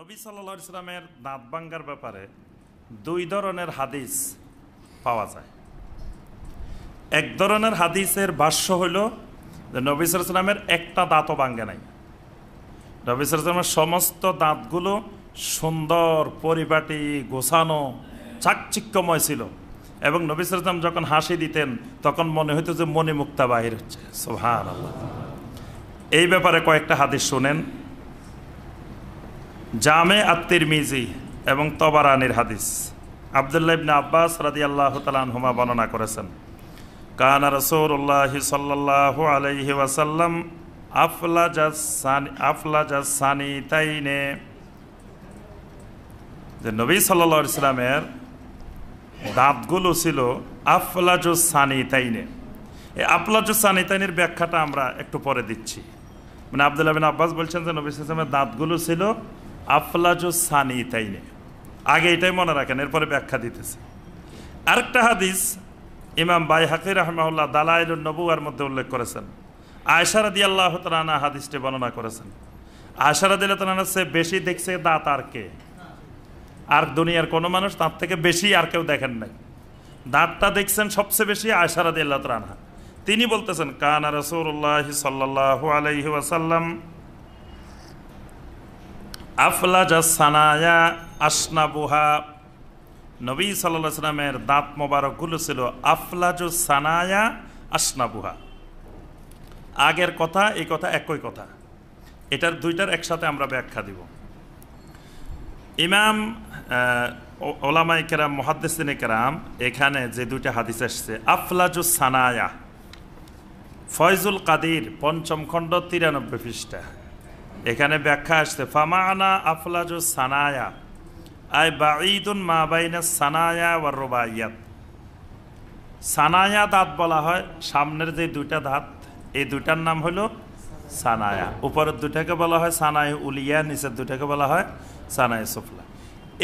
নবী সাল্লা ইসলামের দাঁত ভাঙ্গার ব্যাপারে দুই ধরনের হাদিস পাওয়া যায় এক ধরনের হাদিসের ভাষ্য হইল যে নবী সালামের একটা দাঁতও ভাঙ্গে নাই নবী সালামের সমস্ত দাঁতগুলো সুন্দর পরিপাটি গোছানো চাকচিক্যময় ছিল এবং নবী সালাম যখন হাসি দিতেন তখন মনে হইতো যে মণিমুক্তা বাহির হচ্ছে সোহান এই ব্যাপারে কয়েকটা হাদিস শোনেন জামে আত্মির মিজি এবং তবারানির হাদিস আবদুল্লাহ ইবনা আব্বাস রাদি আল্লাহ তালানহুমা বর্ণনা করেছেন কান রসৌল্লাহ সাল্লাহ আলহি ওয়াসাল্লাম আফলাজাসানি আফলাজাসানি তাইনে যে নবী সাল্লা ইসলামের দাঁতগুলো ছিল আফলাজুসানি তাইনে এই আফলাজুসানি তাইনের ব্যাখ্যাটা আমরা একটু পরে দিচ্ছি মানে আবদুল্লাহ বিন আব্বাস বলছেন যে নবী ইসলামের দাঁতগুলো ছিল আফলাজু সানি তাইনে আগে এটাই মনে রাখেন এরপরে ব্যাখ্যা দিতেছে আরেকটা হাদিস ইমাম বাই হাকির রহমাউল্লাহ দালাইল নবুয়ার মধ্যে উল্লেখ করেছেন আয়সারাদি আল্লাহ তালানা হাদিসটি বর্ণনা করেছেন আয়সারাদি আল্লাহ সে বেশি দেখছে দাঁত আর কে আর দুনিয়ার কোনো মানুষ তার থেকে বেশি আর কেউ দেখেন নাই দাঁতটা দেখছেন সবচেয়ে বেশি আয়সারাদি আল্লাহ তালানা তিনি বলতেছেন কানা রসৌল্লাহ সাল্লাহ আলাইহি ওয়াসাল্লাম আফলাজা সানায়া আসনাবুহা নবী সাল্লা সাল্লামের দাঁত মোবারকগুলো ছিল আফলাজু সানায়া আসনাবুহা আগের কথা এই কথা একই কথা এটার দুইটার একসাথে আমরা ব্যাখ্যা দিব ইমাম ওলামাই কেরাম মহাদ্দিন কেরাম এখানে যে দুইটা হাদিস আসছে আফলাজু সানায়া ফয়জুল কাদির পঞ্চম খণ্ড তিরানব্বই পৃষ্ঠা এখানে ব্যাখ্যা আসছে ফামানা আফলাজ সানায়া আয় বাঈদুন মা বাইনা সানায়া ওয়ার রোবাইয়াত সানায়া দাঁত বলা হয় সামনের যে দুইটা দাঁত এই দুইটার নাম হলো সানায়া উপরের দুটাকে বলা হয় সানায় উলিয়া নিচের দুটাকে বলা হয় সানায় সুফলা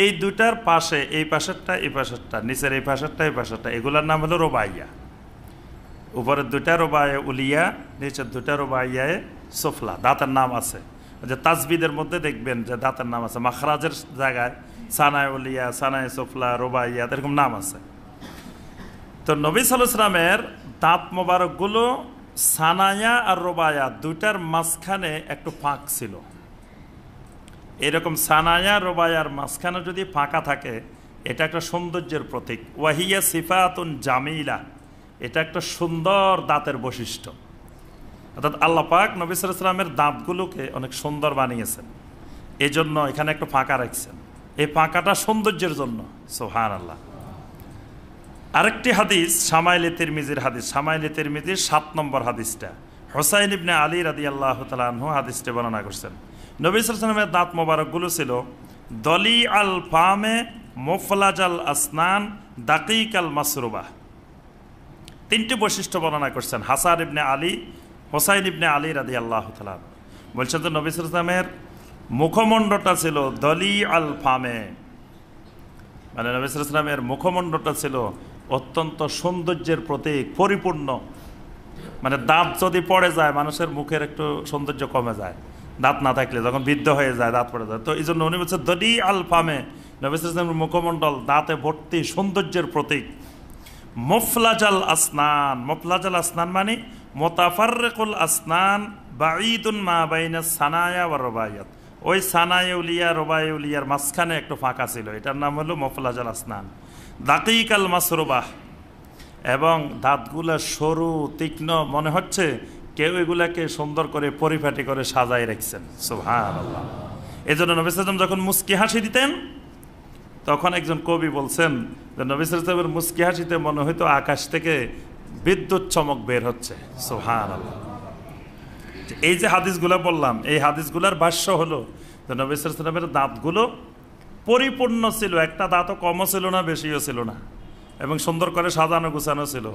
এই দুইটার পাশে এই পাশেরটা এই পাশেরটা নিচের এই পাশেরটা এই পাশেরটা এগুলার নাম হলো রোবাইয়া উপরের দুটা রোবাইয়া উলিয়া নিচের দুটা রোবাইয়ায় সোফলা দাঁতের নাম আছে যে তাজবিদের মধ্যে দেখবেন যে দাঁতের নাম আছে মাখরাজের জায়গায় সানায় উলিয়া সানায় সোফলা ইয়া এরকম নাম আছে তো নবী সালামের দাঁত মোবারকগুলো সানায়া আর রোবায়া দুইটার মাঝখানে একটু ফাঁক ছিল এরকম সানায়া রোবায়ার মাঝখানে যদি ফাঁকা থাকে এটা একটা সৌন্দর্যের প্রতীক ওয়াহিয়া সিফাতুন জামিলা এটা একটা সুন্দর দাঁতের বৈশিষ্ট্য অর্থাৎ আল্লাহ পাক নবী সালামের দাঁতগুলোকে অনেক সুন্দর বানিয়েছেন এই জন্য এখানে একটা ফাঁকা রাখছেন এই ফাঁকাটা সৌন্দর্যের জন্য সোহান আল্লাহ আরেকটি হাদিস সামাইলে তিরমিজির হাদিস সামাইলে তিরমিজির সাত নম্বর হাদিসটা হোসাইন ইবনে আলী রাদি আল্লাহ তালু হাদিসটি বর্ণনা করছেন নবী সালামের দাঁত মোবারকগুলো ছিল দলি আল ফামে মোফলাজ আল আসনান দাকিক আল মাসরুবাহ তিনটি বৈশিষ্ট্য বর্ণনা করছেন হাসার ইবনে আলী হোসাইন ইবনে আলী রাদি আল্লাহ তালান বলছেন তো নবী ইসলামের মুখমণ্ডটা ছিল দলি আল ফামে মানে নবী ইসলামের মুখমণ্ডটা ছিল অত্যন্ত সৌন্দর্যের প্রতীক পরিপূর্ণ মানে দাঁত যদি পড়ে যায় মানুষের মুখের একটু সৌন্দর্য কমে যায় দাঁত না থাকলে যখন বৃদ্ধ হয়ে যায় দাঁত পড়ে যায় তো এই জন্য উনি বলছে দলি আল ফামে নবী ইসলামের মুখমণ্ডল দাঁতে ভর্তি সৌন্দর্যের প্রতীক মফলাজাল আসনান মফলাজাল আসনান মানে মোতাফারকুল আসনান বাঈদুন মা বাইনা সানায়া বা রবায়াত ওই সানায়উলিয়া রবায়উলিয়ার মাঝখানে একটু ফাঁকা ছিল এটার নাম হলো মফলাজাল আসনান দাকিকাল মাসরবাহ এবং দাঁতগুলা সরু তীক্ষ্ণ মনে হচ্ছে কেউ এগুলাকে সুন্দর করে পরিফাটি করে সাজাই রেখেছেন সোহান আল্লাহ এই জন্য নবিসাম যখন মুস্কি হাসি দিতেন তখন একজন কবি বলছেন যে নবিসের মুস্কি হাসিতে মনে হইতো আকাশ থেকে বিদ্যুৎ চমক বের হচ্ছে সোহান এই যে হাদিসগুলো বললাম এই হাদিসগুলোর ভাষ্য হলো যে নবিসামের দাঁতগুলো পরিপূর্ণ ছিল একটা দাঁতও কমও ছিল না বেশিও ছিল না এবং সুন্দর করে সাজানো গুছানো ছিল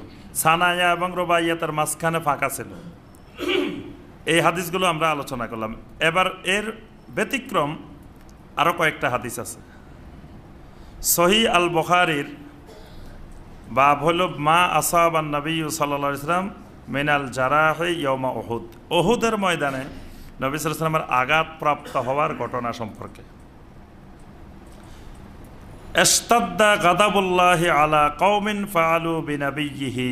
সানাইয়া এবং রোবাইয়া তার মাঝখানে ফাঁকা ছিল এই হাদিসগুলো আমরা আলোচনা করলাম এবার এর ব্যতিক্রম আরও কয়েকটা হাদিস আছে সহি আল বখারির বাপ হল মা আর নবী সাল্লা ইসলাম মিনাল জারাহে ইয়মা ওহুদ ওহুদের ময়দানে নবী সাল্লামের প্রাপ্ত হওয়ার ঘটনা সম্পর্কে এস্তাদা গাদাবুল্লাহ আলা কৌমিন ফালু বিনাবিহি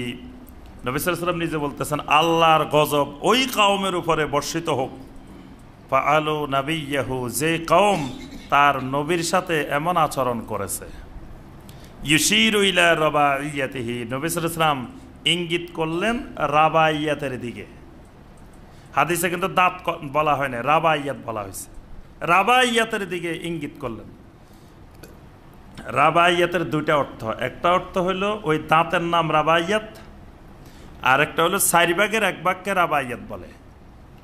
নবী সাল্লাম নিজে বলতেছেন আল্লাহর গজব ওই কাউমের উপরে বর্ষিত হোক আলু নাবিহু যে কৌম তার নবীর সাথে এমন আচরণ করেছে ইউশিরুইলা রবা ইয়াতেহি নবিসুল ইসলাম ইঙ্গিত করলেন রাবা ইয়াতের দিকে হাদিসে কিন্তু দাঁত বলা হয় না রাবা ইয়াত বলা হয়েছে রাবা ইয়াতের দিকে ইঙ্গিত করলেন রাবা ইয়াতের দুইটা অর্থ একটা অর্থ হলো ওই দাঁতের নাম রাবা ইয়াত আর একটা হলো চার ভাগের এক ভাগকে রাবা ইয়াত বলে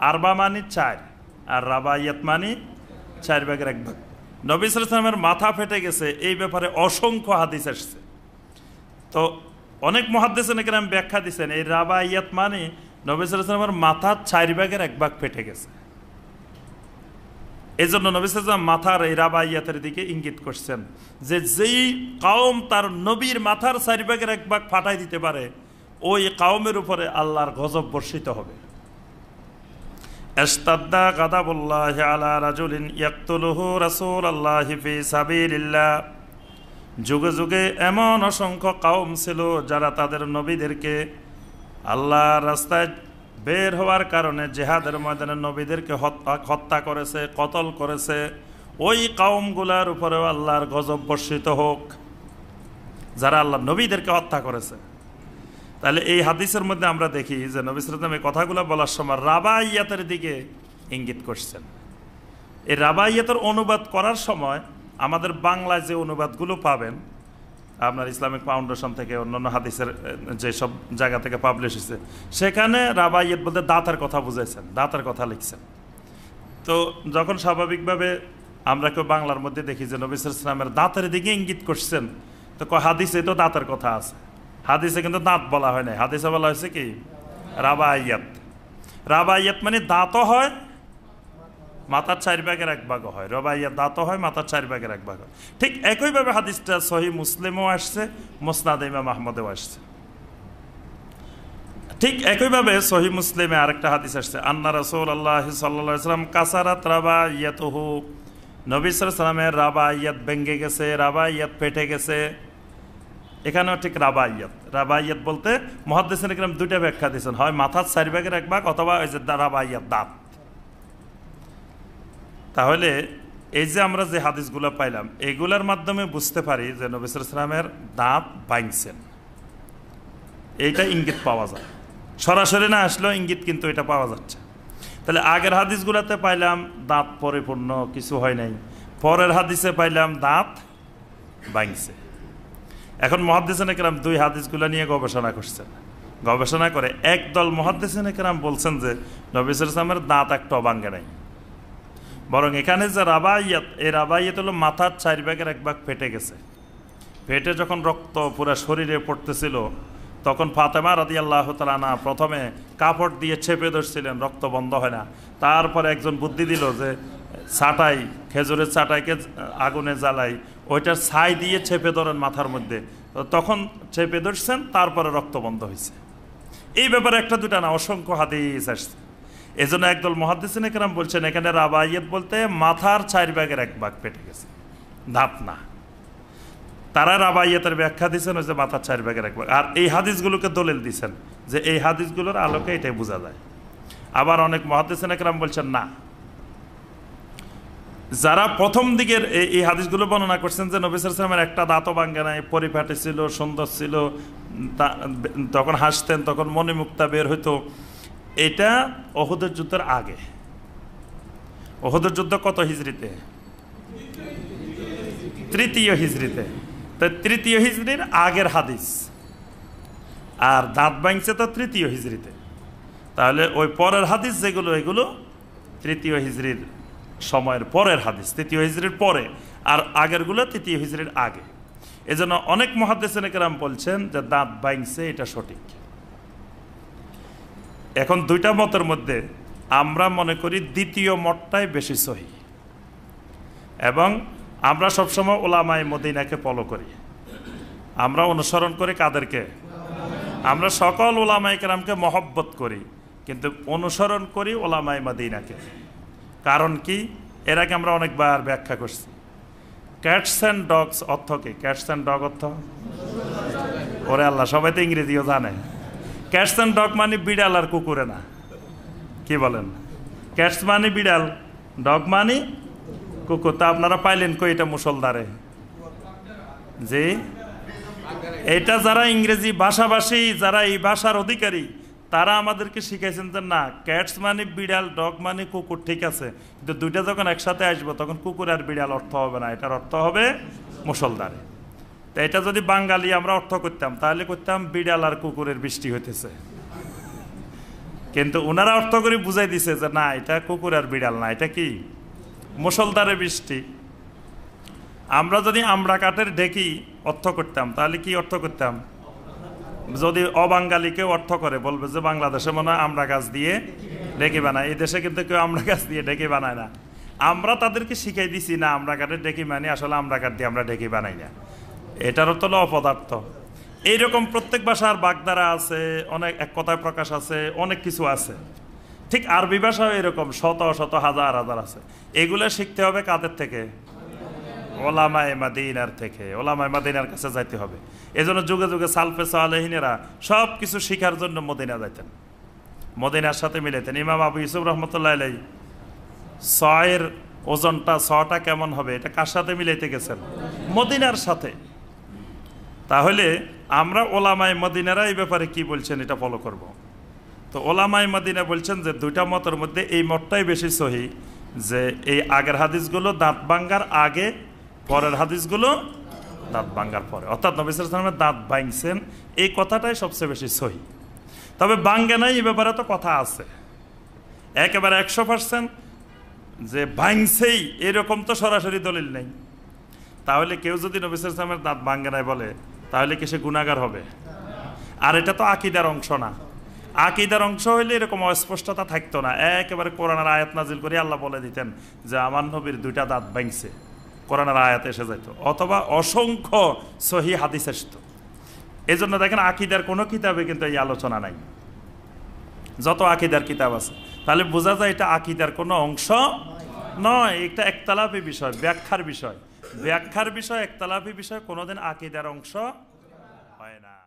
আরবা মানি চার আর রাবা ইয়াত মানি চার ভাগের এক ভাগ নবী সালামের মাথা ফেটে গেছে এই ব্যাপারে অসংখ্য হাদিস আসছে তো অনেক মহাদেশে নাকি আমি ব্যাখ্যা দিচ্ছেন এই রাবা ইয়াত মানে নবী সালামের মাথার চার ভাগের এক ভাগ ফেটে গেছে এই জন্য নবী মাথার এই রাবা ইয়াতের দিকে ইঙ্গিত করছেন যে যেই কাউম তার নবীর মাথার চারিভাগের এক ভাগ ফাটাই দিতে পারে ওই কাউমের উপরে আল্লাহর গজব বর্ষিত হবে استدى غضب الله على رجل يقتله رسول الله যুগে যুগে এমন অসংখ্য কাউম ছিল যারা তাদের নবীদেরকে আল্লাহ রাস্তায় বের হওয়ার কারণে জেহাদের ময়দানে নবীদেরকে হত্যা হত্যা করেছে কতল করেছে ওই কাউমগুলার উপরেও আল্লাহর গজব বর্ষিত হোক যারা আল্লাহ নবীদেরকে হত্যা করেছে তাহলে এই হাদিসের মধ্যে আমরা দেখি যে নবিসাম এই কথাগুলো বলার সময় রাবা ইয়াতের দিকে ইঙ্গিত করছেন এই রাবা ইয়াতের অনুবাদ করার সময় আমাদের বাংলায় যে অনুবাদগুলো পাবেন আপনার ইসলামিক ফাউন্ডেশন থেকে অন্যান্য হাদিসের যেসব জায়গা থেকে পাবলিশ হয়েছে সেখানে রাবা ইয়াত বলতে দাঁতের কথা বুঝাইছেন দাঁতের কথা লিখছেন তো যখন স্বাভাবিকভাবে আমরা কেউ বাংলার মধ্যে দেখি যে নবিস ইসলামের দাঁতের দিকে ইঙ্গিত করছেন তো হাদিসে তো দাঁতের কথা আছে হাদিসে কিন্তু দাঁত বলা হয় নাই হাদিসে বলা হয়েছে কি রাবায়াত ইয়াত মানে দাঁতও হয় মাথার চার ভাগের এক ভাগও হয় রবাইয়াত দাঁতও হয় মাথার চার ভাগের এক ভাগ হয় ঠিক একইভাবে হাদিসটা সহি মুসলিমও আসছে মোসনাদ ইমাম আহমদেও আসছে ঠিক একইভাবে সহি মুসলিমে আরেকটা হাদিস আসছে আন্না রসৌল আল্লাহ সাল্লাম কাসারাত রাবা হু নবী সালামের রাবা ইয়াত ভেঙ্গে গেছে রাবা ইয়াত ফেটে গেছে এখানেও ঠিক রাবা রাবা ইয়াত বলতে মহাদেশের এখানে দুইটা ব্যাখ্যা দিয়েছেন হয় মাথার চারি ভাগের এক ভাগ অথবা ওই যে ইয়াত দাঁত তাহলে এই যে আমরা যে হাদিসগুলো পাইলাম এগুলার মাধ্যমে বুঝতে পারি যে নবিসর ইসলামের দাঁত ভাঙছেন এইটা ইঙ্গিত পাওয়া যায় সরাসরি না আসলেও ইঙ্গিত কিন্তু এটা পাওয়া যাচ্ছে তাহলে আগের হাদিসগুলোতে পাইলাম দাঁত পরিপূর্ণ কিছু হয় নাই পরের হাদিসে পাইলাম দাঁত ভাঙছে এখন মহাদ্দেশন একরাম দুই হাদিসগুলো নিয়ে গবেষণা করছেন গবেষণা করে একদল মহাদ্দেশন একরাম বলছেন যে নবিসুল ইসলামের দাঁত একটা অবাঙ্গে নাই বরং এখানে যে রাবাইয়াত এই রাবাইয়াত হলো মাথার চার ভাগের এক ভাগ ফেটে গেছে ফেটে যখন রক্ত পুরা শরীরে পড়তেছিল তখন ফাতেমা রাদি আল্লাহ তালানা প্রথমে কাপড় দিয়ে ছেপে ধরছিলেন রক্ত বন্ধ হয় না তারপরে একজন বুদ্ধি দিল যে ছাটাই খেজুরের ছাটাইকে আগুনে জ্বালাই ওইটার ছাই দিয়ে চেপে ধরেন মাথার মধ্যে তখন ছেপে ধরছেন তারপরে রক্ত বন্ধ হয়েছে এই ব্যাপারে একটা দুটা না অসংখ্য হাদিস আসছে এই জন্য একদল মহাদিসিন কেরাম বলছেন এখানে রাবাইয়েত বলতে মাথার চার ভাগের এক ভাগ পেটে গেছে ধাপ না তারা রাবাইয়াতের ব্যাখ্যা দিয়েছেন ওই যে মাথার চার ভাগের এক ভাগ আর এই হাদিসগুলোকে দলিল দিয়েছেন যে এই হাদিসগুলোর আলোকে এটাই বোঝা যায় আবার অনেক মহাদিসিন একরাম বলছেন না যারা প্রথম দিকের এই হাদিসগুলো বর্ণনা করছেন যে নবী সালামের একটা দাঁত ভাঙ্গে নাই পরিপাটি ছিল সুন্দর ছিল তখন হাসতেন তখন মনে মুক্তা বের হইতো এটা অহুদের যুদ্ধের আগে অহুদের যুদ্ধ কত হিজড়িতে তৃতীয় হিজড়িতে তো তৃতীয় হিজড়ির আগের হাদিস আর দাঁত ভাঙছে তো তৃতীয় হিজড়িতে তাহলে ওই পরের হাদিস যেগুলো এগুলো তৃতীয় হিজড়ির সময়ের পরের হাদিস তৃতীয় হিজড়ির পরে আর আগেরগুলো তৃতীয় হিজড়ির আগে এজন্য অনেক মহাদেশনে কেরাম বলছেন যে দাঁত বাইংছে এটা সঠিক এখন দুইটা মতের মধ্যে আমরা মনে করি দ্বিতীয় মতটাই বেশি সহি এবং আমরা সবসময় ওলামায় মদিনাকে ফলো করি আমরা অনুসরণ করি কাদেরকে আমরা সকল ওলামায় কেরামকে মহব্বত করি কিন্তু অনুসরণ করি ওলামাই মদিনাকে কারণ কি এর আগে আমরা অনেকবার ব্যাখ্যা করছি ক্যাটস অ্যান্ড ডগস অর্থ কি ক্যাটস অ্যান্ড ডগ অর্থ ওরে আল্লাহ সবাই তো ইংরেজিও জানে ক্যাটস অ্যান্ড ডগ মানে বিড়াল আর কুকুরে না কি বলেন ক্যাটস মানে বিড়াল ডগ মানে কুকুর তা আপনারা পাইলেন কই এটা মুসলদারে যে এটা যারা ইংরেজি ভাষাভাষী যারা এই ভাষার অধিকারী তারা আমাদেরকে শিখাইছেন যে না ক্যাটস মানে বিড়াল ডগ মানে কুকুর ঠিক আছে কিন্তু দুইটা যখন একসাথে আসবো তখন কুকুর আর বিড়াল অর্থ হবে না এটার অর্থ হবে মুসলদারে তো এটা যদি বাঙালি আমরা অর্থ করতাম তাহলে করতাম বিড়াল আর কুকুরের বৃষ্টি হইতেছে কিন্তু ওনারা অর্থ করে বুঝাই দিছে যে না এটা কুকুর আর বিড়াল না এটা কি মুসলদারে বৃষ্টি আমরা যদি আমরা কাঠের ঢেকি অর্থ করতাম তাহলে কি অর্থ করতাম যদি অবাঙ্গালিকে অর্থ করে বলবে যে বাংলাদেশে মনে হয় আমরা গাছ দিয়ে ডেকে বানায় এই দেশে কিন্তু কেউ আমরা গাছ দিয়ে ডেকে বানায় না আমরা তাদেরকে শিখাই দিছি না আমরা কাঠে ডেকে মানি আসলে আমরা কাঠ দিয়ে আমরা ডেকে বানাই না এটার তো অপদার্থ এইরকম প্রত্যেক ভাষার বাগদারা আছে অনেক এক কথায় প্রকাশ আছে অনেক কিছু আছে ঠিক আরবি ভাষাও এরকম শত শত হাজার হাজার আছে এগুলো শিখতে হবে কাদের থেকে ওলামায় মাদিনার থেকে ওলামায় মাদিনার কাছে যাইতে হবে এজন্য যুগে যুগে সালফে সালেহিনেরা সব কিছু শিখার জন্য মদিনা যাইতেন মদিনার সাথে মিলাইতেন ইমাম আবু ইউসুফ রহমতুল্লাহ আলাই ছয়ের ওজনটা ছটা কেমন হবে এটা কার সাথে মিলাইতে গেছেন মদিনার সাথে তাহলে আমরা ওলামায় মদিনারা এই ব্যাপারে কি বলছেন এটা ফলো করব। তো ওলামায় মদিনা বলছেন যে দুইটা মতের মধ্যে এই মতটাই বেশি সহি যে এই আগের হাদিসগুলো দাঁত ভাঙ্গার আগে পরের হাদিসগুলো দাঁত ভাঙ্গার পরে অর্থাৎ নবিসের সালামের দাঁত ভাঙছেন এই কথাটাই সবচেয়ে বেশি সহি তবে ভাঙ্গে নাই এই ব্যাপারে তো কথা আছে একেবারে একশো পার্সেন্ট যে ভাঙছেই এরকম তো সরাসরি দলিল নেই তাহলে কেউ যদি নবিসের ইসলামের দাঁত ভাঙ্গে নাই বলে তাহলে কি সে গুণাগার হবে আর এটা তো আকিদার অংশ না আকিদার অংশ হইলে এরকম অস্পষ্টতা থাকতো না একেবারে কোরআনার আয়াত নাজিল করে আল্লাহ বলে দিতেন যে আমার নবীর দুইটা দাঁত ভাঙছে কোরআনের আয়াতে এসে যাইতো অথবা অসংখ্য সহি হাদিস আসতো এই জন্য দেখেন আকিদার কোনো কিতাবে কিন্তু এই আলোচনা নাই যত আকিদার কিতাব আছে তাহলে বোঝা যায় এটা আকিদার কোনো অংশ নয় এটা একতলাপি বিষয় ব্যাখ্যার বিষয় ব্যাখ্যার বিষয় একতলাপি বিষয় কোনোদিন আকিদার অংশ হয় না